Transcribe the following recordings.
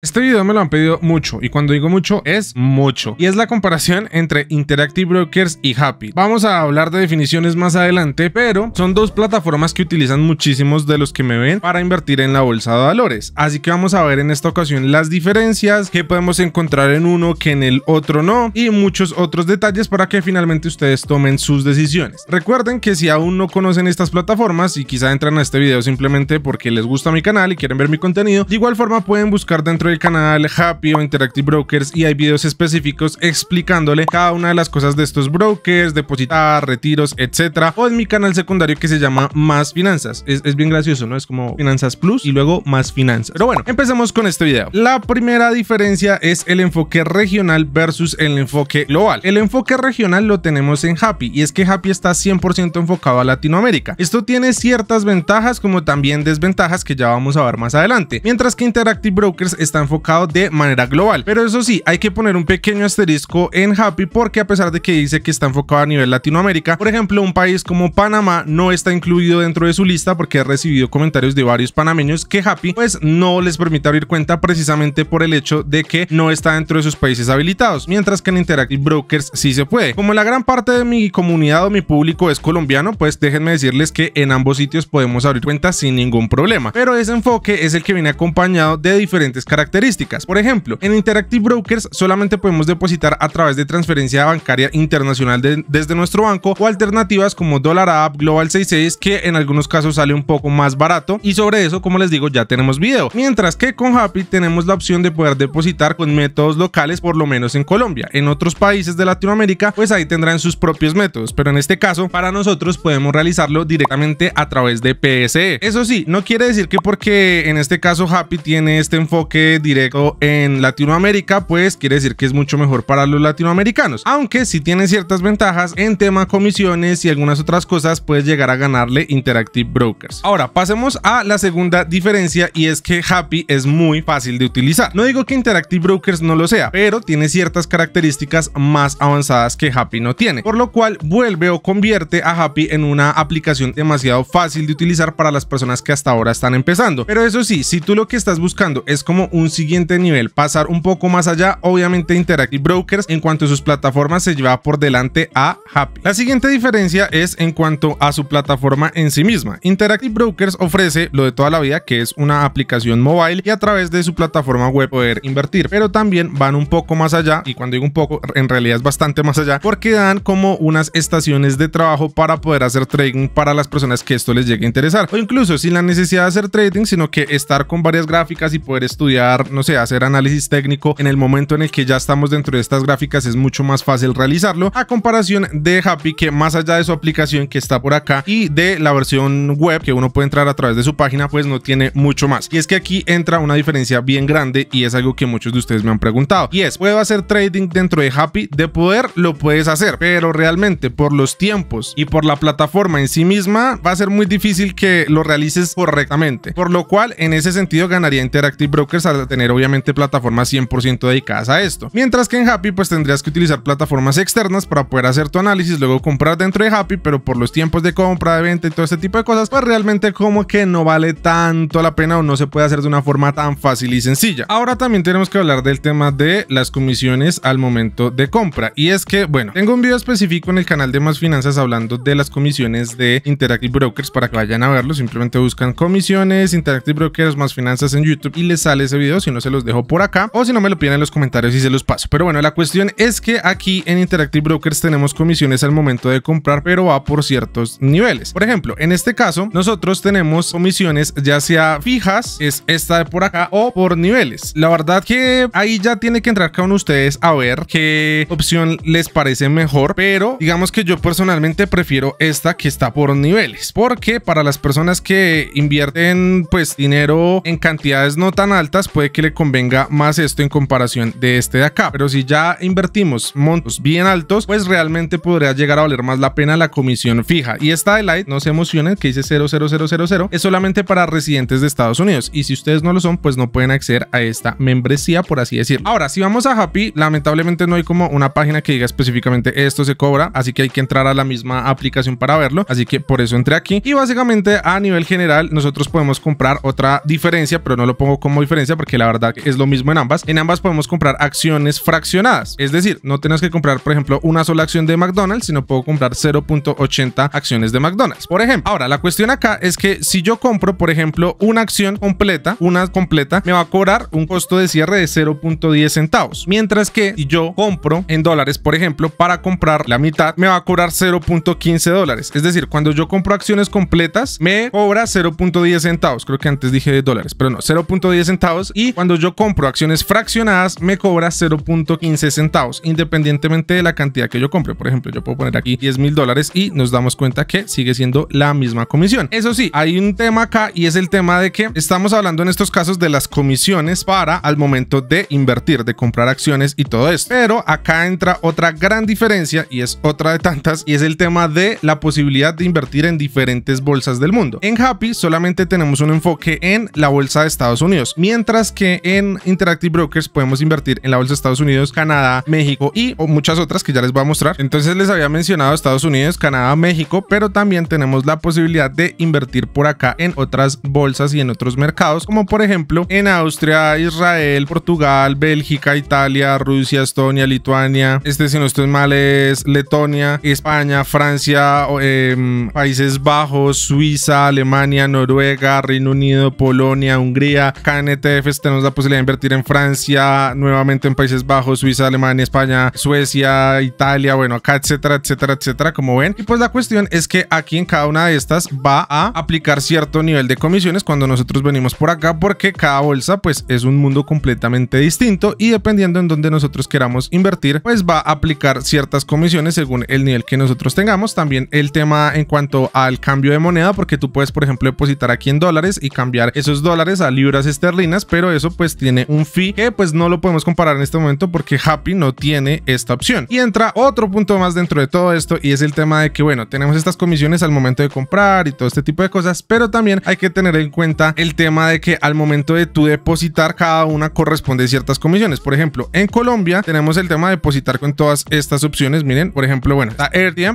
Este video me lo han pedido mucho y cuando digo mucho es mucho y es la comparación entre Interactive Brokers y Happy. Vamos a hablar de definiciones más adelante, pero son dos plataformas que utilizan muchísimos de los que me ven para invertir en la bolsa de valores. Así que vamos a ver en esta ocasión las diferencias, que podemos encontrar en uno que en el otro no y muchos otros detalles para que finalmente ustedes tomen sus decisiones. Recuerden que si aún no conocen estas plataformas y quizá entran a este video simplemente porque les gusta mi canal y quieren ver mi contenido, de igual forma pueden buscar dentro el canal Happy o Interactive Brokers y hay videos específicos explicándole cada una de las cosas de estos brokers, depositar, retiros, etcétera, o en mi canal secundario que se llama Más Finanzas. Es, es bien gracioso, ¿no? Es como Finanzas Plus y luego Más Finanzas. Pero bueno, empecemos con este video. La primera diferencia es el enfoque regional versus el enfoque global. El enfoque regional lo tenemos en Happy y es que Happy está 100% enfocado a Latinoamérica. Esto tiene ciertas ventajas como también desventajas que ya vamos a ver más adelante. Mientras que Interactive Brokers está enfocado de manera global. Pero eso sí, hay que poner un pequeño asterisco en Happy porque a pesar de que dice que está enfocado a nivel Latinoamérica, por ejemplo, un país como Panamá no está incluido dentro de su lista porque ha recibido comentarios de varios panameños que Happy pues no les permite abrir cuenta precisamente por el hecho de que no está dentro de sus países habilitados, mientras que en Interactive Brokers sí se puede. Como la gran parte de mi comunidad o mi público es colombiano, pues déjenme decirles que en ambos sitios podemos abrir cuenta sin ningún problema, pero ese enfoque es el que viene acompañado de diferentes características por ejemplo, en Interactive Brokers solamente podemos depositar a través de transferencia bancaria internacional desde nuestro banco o alternativas como Dollar App, Global 66, que en algunos casos sale un poco más barato. Y sobre eso, como les digo, ya tenemos video. Mientras que con Happy tenemos la opción de poder depositar con métodos locales, por lo menos en Colombia. En otros países de Latinoamérica, pues ahí tendrán sus propios métodos. Pero en este caso, para nosotros podemos realizarlo directamente a través de PSE. Eso sí, no quiere decir que porque en este caso Happy tiene este enfoque directo en Latinoamérica, pues quiere decir que es mucho mejor para los latinoamericanos. Aunque si tiene ciertas ventajas en tema comisiones y algunas otras cosas, puedes llegar a ganarle Interactive Brokers. Ahora, pasemos a la segunda diferencia y es que Happy es muy fácil de utilizar. No digo que Interactive Brokers no lo sea, pero tiene ciertas características más avanzadas que Happy no tiene, por lo cual vuelve o convierte a Happy en una aplicación demasiado fácil de utilizar para las personas que hasta ahora están empezando. Pero eso sí, si tú lo que estás buscando es como un siguiente nivel, pasar un poco más allá, obviamente Interactive Brokers en cuanto a sus plataformas se lleva por delante a Happy. La siguiente diferencia es en cuanto a su plataforma en sí misma. Interactive Brokers ofrece lo de toda la vida que es una aplicación mobile y a través de su plataforma web poder invertir, pero también van un poco más allá y cuando digo un poco en realidad es bastante más allá porque dan como unas estaciones de trabajo para poder hacer trading para las personas que esto les llegue a interesar o incluso sin la necesidad de hacer trading sino que estar con varias gráficas y poder estudiar no sé, hacer análisis técnico en el momento en el que ya estamos dentro de estas gráficas es mucho más fácil realizarlo a comparación de Happy que más allá de su aplicación que está por acá y de la versión web que uno puede entrar a través de su página pues no tiene mucho más y es que aquí entra una diferencia bien grande y es algo que muchos de ustedes me han preguntado y es puedo hacer trading dentro de Happy de poder lo puedes hacer pero realmente por los tiempos y por la plataforma en sí misma va a ser muy difícil que lo realices correctamente por lo cual en ese sentido ganaría Interactive Brokers al tener obviamente plataformas 100% dedicadas a esto. Mientras que en Happy pues tendrías que utilizar plataformas externas para poder hacer tu análisis, luego comprar dentro de Happy, pero por los tiempos de compra, de venta y todo este tipo de cosas, pues realmente como que no vale tanto la pena o no se puede hacer de una forma tan fácil y sencilla. Ahora también tenemos que hablar del tema de las comisiones al momento de compra y es que bueno, tengo un video específico en el canal de Más Finanzas hablando de las comisiones de Interactive Brokers para que vayan a verlo, simplemente buscan comisiones, Interactive Brokers, Más Finanzas en YouTube y les sale ese video si no se los dejo por acá, o si no me lo piden en los comentarios y se los paso. Pero bueno, la cuestión es que aquí en Interactive Brokers tenemos comisiones al momento de comprar, pero va por ciertos niveles. Por ejemplo, en este caso, nosotros tenemos comisiones ya sea fijas, es esta de por acá, o por niveles. La verdad que ahí ya tiene que entrar con ustedes a ver qué opción les parece mejor, pero digamos que yo personalmente prefiero esta que está por niveles, porque para las personas que invierten pues dinero en cantidades no tan altas, puede que le convenga más esto en comparación de este de acá. Pero si ya invertimos montos bien altos, pues realmente podría llegar a valer más la pena la comisión fija. Y esta de Light, no se emocionen, que dice 00000, es solamente para residentes de Estados Unidos. Y si ustedes no lo son, pues no pueden acceder a esta membresía, por así decirlo. Ahora, si vamos a Happy, lamentablemente no hay como una página que diga específicamente esto se cobra, así que hay que entrar a la misma aplicación para verlo. Así que por eso entré aquí. Y básicamente a nivel general, nosotros podemos comprar otra diferencia, pero no lo pongo como diferencia porque que la verdad es lo mismo en ambas. En ambas podemos comprar acciones fraccionadas. Es decir, no tienes que comprar, por ejemplo, una sola acción de McDonald's, sino puedo comprar 0.80 acciones de McDonald's, por ejemplo. Ahora, la cuestión acá es que si yo compro, por ejemplo, una acción completa, una completa, me va a cobrar un costo de cierre de 0.10 centavos. Mientras que si yo compro en dólares, por ejemplo, para comprar la mitad, me va a cobrar 0.15 dólares. Es decir, cuando yo compro acciones completas, me cobra 0.10 centavos. Creo que antes dije de dólares, pero no, 0.10 centavos y cuando yo compro acciones fraccionadas me cobra 0.15 centavos independientemente de la cantidad que yo compre. Por ejemplo, yo puedo poner aquí 10 mil dólares y nos damos cuenta que sigue siendo la misma comisión. Eso sí, hay un tema acá y es el tema de que estamos hablando en estos casos de las comisiones para al momento de invertir, de comprar acciones y todo esto. Pero acá entra otra gran diferencia y es otra de tantas y es el tema de la posibilidad de invertir en diferentes bolsas del mundo. En Happy solamente tenemos un enfoque en la bolsa de Estados Unidos, mientras que en Interactive Brokers podemos invertir en la bolsa de Estados Unidos, Canadá, México y muchas otras que ya les voy a mostrar. Entonces les había mencionado Estados Unidos, Canadá, México, pero también tenemos la posibilidad de invertir por acá en otras bolsas y en otros mercados, como por ejemplo en Austria, Israel, Portugal, Bélgica, Italia, Rusia, Estonia, Lituania, este si no estoy mal es Letonia, España, Francia, em, Países Bajos, Suiza, Alemania, Noruega, Reino Unido, Polonia, Hungría, KNTF, tenemos la posibilidad de invertir en Francia, nuevamente en Países Bajos, Suiza, Alemania, España, Suecia, Italia, bueno, acá, etcétera, etcétera, etcétera, como ven. Y pues la cuestión es que aquí en cada una de estas va a aplicar cierto nivel de comisiones cuando nosotros venimos por acá, porque cada bolsa pues es un mundo completamente distinto y dependiendo en donde nosotros queramos invertir, pues va a aplicar ciertas comisiones según el nivel que nosotros tengamos. También el tema en cuanto al cambio de moneda, porque tú puedes, por ejemplo, depositar aquí en dólares y cambiar esos dólares a libras esterlinas, pero eso pues tiene un fee que pues no lo podemos comparar en este momento porque Happy no tiene esta opción. Y entra otro punto más dentro de todo esto y es el tema de que bueno, tenemos estas comisiones al momento de comprar y todo este tipo de cosas, pero también hay que tener en cuenta el tema de que al momento de tu depositar cada una corresponde ciertas comisiones. Por ejemplo, en Colombia tenemos el tema de depositar con todas estas opciones, miren, por ejemplo, bueno, está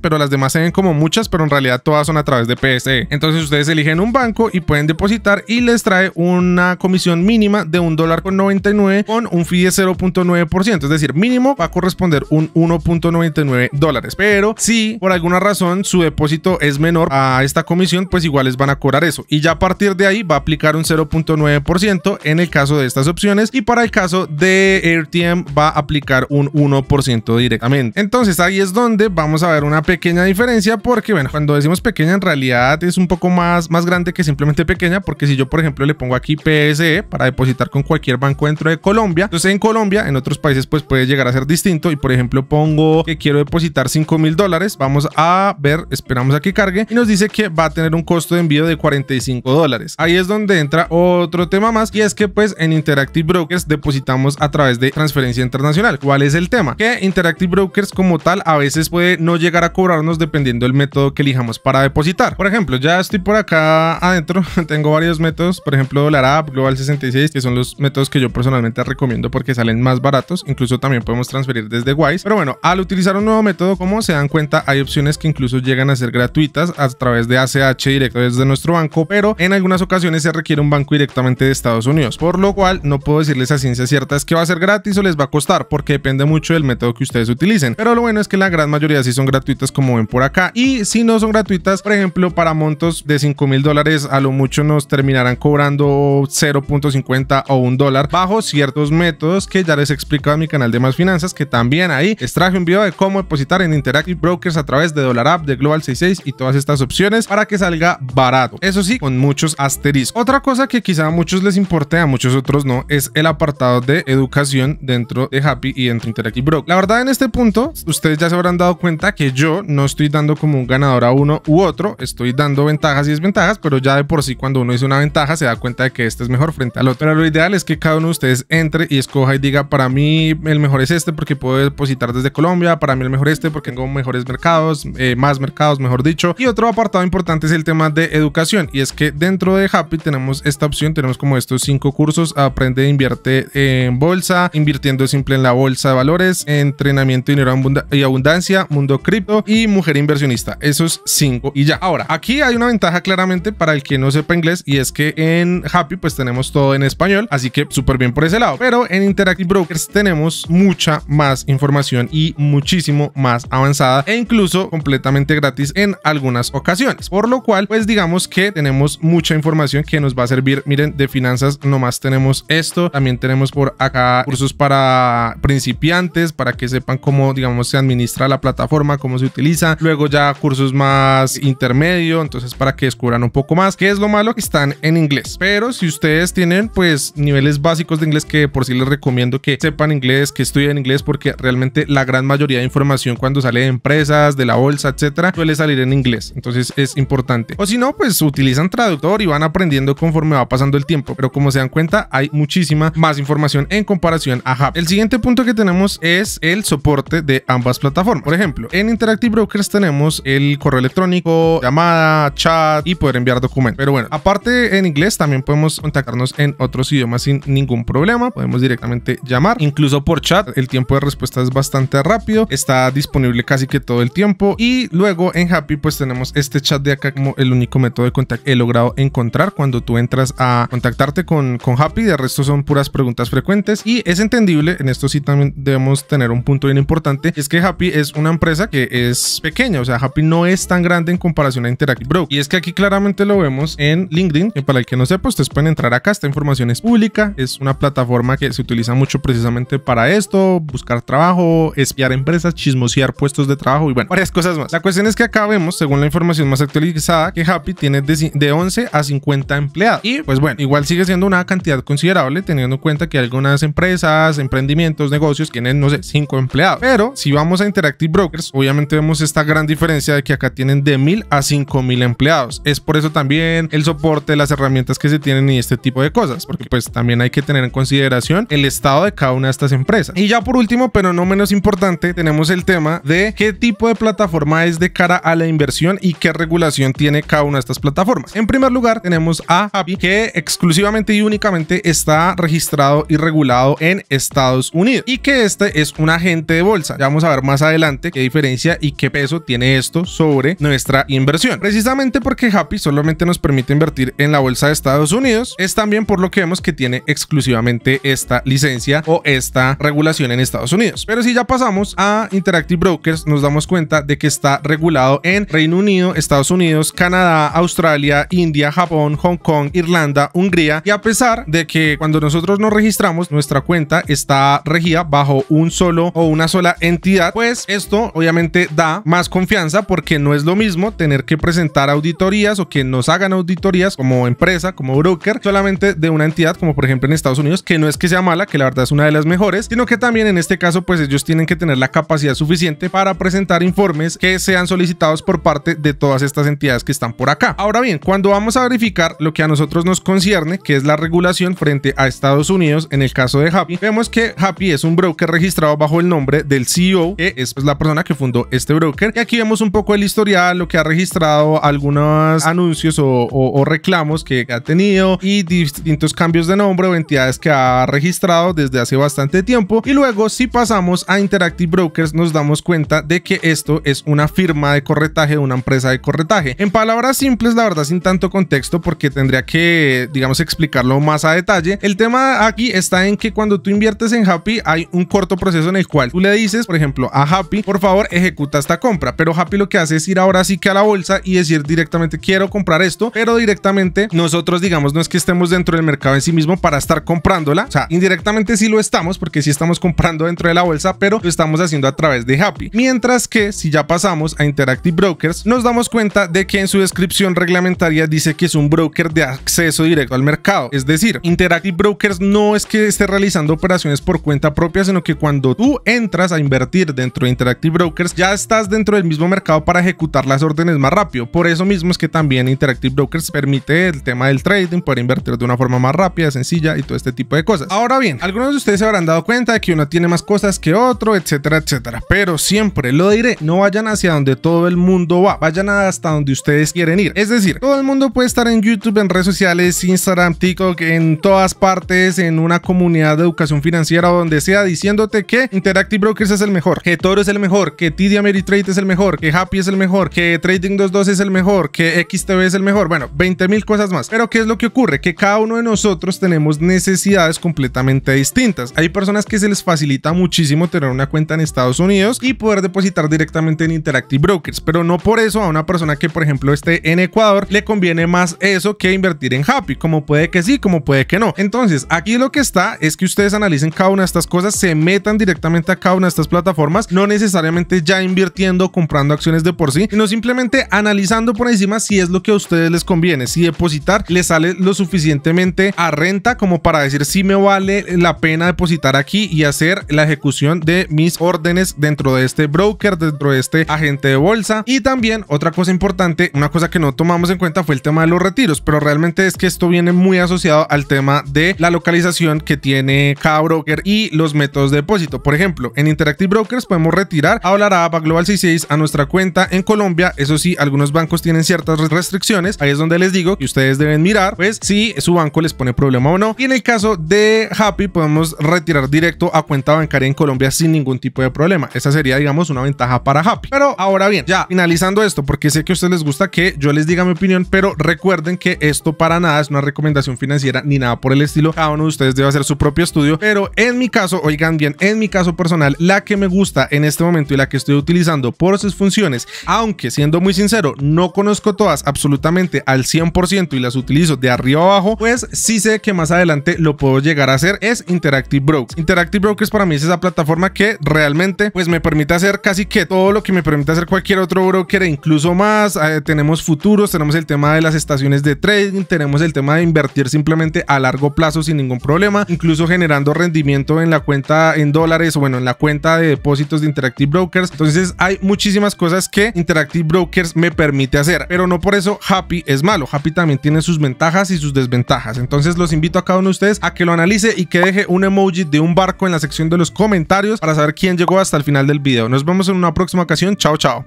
pero las demás se ven como muchas, pero en realidad todas son a través de PSE. Entonces ustedes eligen un banco y pueden depositar y les trae una comisión mínima de un dólar con 99 con un fee de 0.9%. Es decir, mínimo va a corresponder un 1.99 dólares. Pero si por alguna razón su depósito es menor a esta comisión, pues igual les van a cobrar eso. Y ya a partir de ahí va a aplicar un 0.9% en el caso de estas opciones. Y para el caso de AirTM va a aplicar un 1% directamente. Entonces ahí es donde vamos a ver una pequeña diferencia porque, bueno, cuando decimos pequeña en realidad es un poco más, más grande que simplemente pequeña porque si yo, por ejemplo, le pongo aquí PSE para depósito con cualquier banco dentro de Colombia. Entonces en Colombia, en otros países pues puede llegar a ser distinto y por ejemplo pongo que quiero depositar 5 mil dólares. Vamos a ver, esperamos a que cargue y nos dice que va a tener un costo de envío de 45 dólares. Ahí es donde entra otro tema más y es que pues en Interactive Brokers depositamos a través de transferencia internacional. ¿Cuál es el tema? Que Interactive Brokers como tal a veces puede no llegar a cobrarnos dependiendo del método que elijamos para depositar. Por ejemplo, ya estoy por acá adentro, tengo varios métodos, por ejemplo, la App, Global 66 que son los métodos que yo personalmente recomiendo porque salen más baratos. Incluso también podemos transferir desde Wise. Pero bueno, al utilizar un nuevo método, como se dan cuenta, hay opciones que incluso llegan a ser gratuitas a través de ACH directo desde nuestro banco, pero en algunas ocasiones se requiere un banco directamente de Estados Unidos, por lo cual no puedo decirles a ciencia cierta es que va a ser gratis o les va a costar, porque depende mucho del método que ustedes utilicen. Pero lo bueno es que la gran mayoría sí son gratuitas, como ven por acá, y si no son gratuitas, por ejemplo, para montos de 5 mil dólares, a lo mucho nos terminarán cobrando 0.50 o un dólar bajo ciertos métodos que ya les he explicado en mi canal de Más Finanzas, que también ahí extraje un video de cómo depositar en Interactive Brokers a través de Dollar App, de Global 66 y todas estas opciones para que salga barato. Eso sí, con muchos asteriscos. Otra cosa que quizá a muchos les importe, a muchos otros no, es el apartado de educación dentro de Happy y dentro de Interactive Broker. La verdad, en este punto, ustedes ya se habrán dado cuenta que yo no estoy dando como un ganador a uno u otro, estoy dando ventajas y desventajas, pero ya de por sí cuando uno dice una ventaja se da cuenta de que este es mejor frente al otro lo ideal es que cada uno de ustedes entre y escoja y diga, para mí el mejor es este porque puedo depositar desde Colombia, para mí el mejor este porque tengo mejores mercados, eh, más mercados, mejor dicho. Y otro apartado importante es el tema de educación. Y es que dentro de Happy tenemos esta opción, tenemos como estos cinco cursos, aprende e invierte en bolsa, invirtiendo simple en la bolsa de valores, entrenamiento dinero y abundancia, mundo cripto y mujer inversionista. Esos cinco y ya. Ahora, aquí hay una ventaja claramente para el que no sepa inglés y es que en Happy pues tenemos todo en español así que súper bien por ese lado. Pero en Interactive Brokers tenemos mucha más información y muchísimo más avanzada e incluso completamente gratis en algunas ocasiones. Por lo cual, pues digamos que tenemos mucha información que nos va a servir. Miren, de finanzas nomás tenemos esto. También tenemos por acá cursos para principiantes, para que sepan cómo, digamos, se administra la plataforma, cómo se utiliza. Luego ya cursos más intermedio, entonces para que descubran un poco más. ¿Qué es lo malo? Que están en inglés. Pero si ustedes tienen, pues pues, niveles básicos de inglés que por si les recomiendo que sepan inglés, que estudien inglés porque realmente la gran mayoría de información cuando sale de empresas, de la bolsa, etcétera, suele salir en inglés. Entonces es importante. O si no, pues utilizan traductor y van aprendiendo conforme va pasando el tiempo. Pero como se dan cuenta, hay muchísima más información en comparación a Hub. El siguiente punto que tenemos es el soporte de ambas plataformas. Por ejemplo, en Interactive Brokers tenemos el correo electrónico, llamada, chat y poder enviar documentos. Pero bueno, aparte en inglés también podemos contactarnos en otro los idiomas sin ningún problema. Podemos directamente llamar, incluso por chat. El tiempo de respuesta es bastante rápido, está disponible casi que todo el tiempo. Y luego en Happy, pues tenemos este chat de acá como el único método de contacto he logrado encontrar cuando tú entras a contactarte con, con Happy. De resto, son puras preguntas frecuentes y es entendible. En esto sí también debemos tener un punto bien importante: es que Happy es una empresa que es pequeña, o sea, Happy no es tan grande en comparación a Interactive Bro. Y es que aquí claramente lo vemos en LinkedIn. para el que no sepa, ustedes pueden entrar acá, esta información es pública, es una plataforma que se utiliza mucho precisamente para esto, buscar trabajo, espiar empresas, chismosear puestos de trabajo y bueno, varias cosas más. La cuestión es que acá vemos, según la información más actualizada, que Happy tiene de 11 a 50 empleados y pues bueno, igual sigue siendo una cantidad considerable teniendo en cuenta que algunas empresas, emprendimientos, negocios tienen, no sé, 5 empleados. Pero si vamos a Interactive Brokers, obviamente vemos esta gran diferencia de que acá tienen de 1000 a 5000 empleados. Es por eso también el soporte, las herramientas que se tienen y este tipo de cosas. Porque pues también hay que tener en consideración el estado de cada una de estas empresas. Y ya por último, pero no menos importante, tenemos el tema de qué tipo de plataforma es de cara a la inversión y qué regulación tiene cada una de estas plataformas. En primer lugar, tenemos a Happy, que exclusivamente y únicamente está registrado y regulado en Estados Unidos y que este es un agente de bolsa. Ya vamos a ver más adelante qué diferencia y qué peso tiene esto sobre nuestra inversión. Precisamente porque Happy solamente nos permite invertir en la bolsa de Estados Unidos, es también por lo que que vemos que tiene exclusivamente esta licencia o esta regulación en Estados Unidos. Pero si ya pasamos a Interactive Brokers, nos damos cuenta de que está regulado en Reino Unido, Estados Unidos, Canadá, Australia, India, Japón, Hong Kong, Irlanda, Hungría. Y a pesar de que cuando nosotros nos registramos, nuestra cuenta está regida bajo un solo o una sola entidad, pues esto obviamente da más confianza porque no es lo mismo tener que presentar auditorías o que nos hagan auditorías como empresa, como broker, solamente de una entidad, como por ejemplo en Estados Unidos, que no es que sea mala, que la verdad es una de las mejores, sino que también en este caso pues ellos tienen que tener la capacidad suficiente para presentar informes que sean solicitados por parte de todas estas entidades que están por acá. Ahora bien, cuando vamos a verificar lo que a nosotros nos concierne, que es la regulación frente a Estados Unidos, en el caso de Happy, vemos que Happy es un broker registrado bajo el nombre del CEO, que es pues, la persona que fundó este broker. Y aquí vemos un poco el historial, lo que ha registrado, algunos anuncios o reclamos que ha tenido y distintos cambios de nombre o entidades que ha registrado desde hace bastante tiempo y luego si pasamos a Interactive Brokers nos damos cuenta de que esto es una firma de corretaje de una empresa de corretaje. En palabras simples, la verdad sin tanto contexto porque tendría que, digamos, explicarlo más a detalle, el tema aquí está en que cuando tú inviertes en Happy hay un corto proceso en el cual tú le dices, por ejemplo, a Happy, por favor, ejecuta esta compra, pero Happy lo que hace es ir ahora sí que a la bolsa y decir directamente quiero comprar esto, pero directamente nosotros digamos no es que estemos dentro del mercado en sí mismo para estar comprándola. O sea, indirectamente sí lo estamos porque si estamos comprando dentro de la bolsa, pero lo estamos haciendo a través de Happy. Mientras que si ya pasamos a Interactive Brokers, nos damos cuenta de que en su descripción reglamentaria dice que es un broker de acceso directo al mercado. Es decir, Interactive Brokers no es que esté realizando operaciones por cuenta propia, sino que cuando tú entras a invertir dentro de Interactive Brokers, ya estás dentro del mismo mercado para ejecutar las órdenes más rápido. Por eso mismo es que también Interactive Brokers permite el tema del trading, poder invertir de una forma más rápida, sencilla y todo este tipo de cosas. Ahora bien, algunos de ustedes se habrán dado cuenta de que uno tiene más cosas que otro, etcétera, etcétera. Pero siempre lo diré, no vayan hacia donde todo el mundo va, vayan hasta donde ustedes quieren ir. Es decir, todo el mundo puede estar en YouTube, en redes sociales, Instagram, TikTok, en todas partes, en una comunidad de educación financiera o donde sea, diciéndote que Interactive Brokers es el mejor, que Toro es el mejor, que TD Ameritrade es el mejor, que Happy es el mejor, que Trading 22 es el mejor, que XTB es el mejor. Bueno, 20 mil cosas más. Pero ¿qué es lo que ocurre? Que cada uno de nosotros nosotros tenemos necesidades completamente distintas. Hay personas que se les facilita muchísimo tener una cuenta en Estados Unidos y poder depositar directamente en Interactive Brokers, pero no por eso a una persona que por ejemplo esté en Ecuador le conviene más eso que invertir en Happy, como puede que sí, como puede que no. Entonces, aquí lo que está es que ustedes analicen cada una de estas cosas, se metan directamente a cada una de estas plataformas, no necesariamente ya invirtiendo, comprando acciones de por sí, sino simplemente analizando por encima si es lo que a ustedes les conviene, si depositar les sale lo suficientemente a renta como para decir si me vale la pena depositar aquí y hacer la ejecución de mis órdenes dentro de este broker, dentro de este agente de bolsa. Y también otra cosa importante, una cosa que no tomamos en cuenta fue el tema de los retiros, pero realmente es que esto viene muy asociado al tema de la localización que tiene cada broker y los métodos de depósito. Por ejemplo, en Interactive Brokers podemos retirar a a Global 66 a nuestra cuenta en Colombia. Eso sí, algunos bancos tienen ciertas restricciones. Ahí es donde les digo que ustedes deben mirar, pues si su banco les pone problema o no. Y en el caso de Happy podemos retirar directo a cuenta bancaria en Colombia sin ningún tipo de problema. Esa sería, digamos, una ventaja para Happy. Pero ahora bien, ya finalizando esto, porque sé que a ustedes les gusta que yo les diga mi opinión, pero recuerden que esto para nada es una recomendación financiera ni nada por el estilo. Cada uno de ustedes debe hacer su propio estudio, pero en mi caso, oigan bien, en mi caso personal, la que me gusta en este momento y la que estoy utilizando por sus funciones, aunque siendo muy sincero, no conozco todas absolutamente al 100% y las utilizo de arriba abajo, pues sí sé que más adelante lo puedo llegar a hacer es Interactive Brokers. Interactive Brokers para mí es esa plataforma que realmente pues me permite hacer casi que todo lo que me permite hacer cualquier otro broker e incluso más. Eh, tenemos futuros, tenemos el tema de las estaciones de trading, tenemos el tema de invertir simplemente a largo plazo sin ningún problema, incluso generando rendimiento en la cuenta en dólares o bueno, en la cuenta de depósitos de Interactive Brokers. Entonces hay muchísimas cosas que Interactive Brokers me permite hacer, pero no por eso Happy es malo. Happy también tiene sus ventajas y sus desventajas. Entonces entonces los invito a cada uno de ustedes a que lo analice y que deje un emoji de un barco en la sección de los comentarios para saber quién llegó hasta el final del video. Nos vemos en una próxima ocasión. Chao, chao.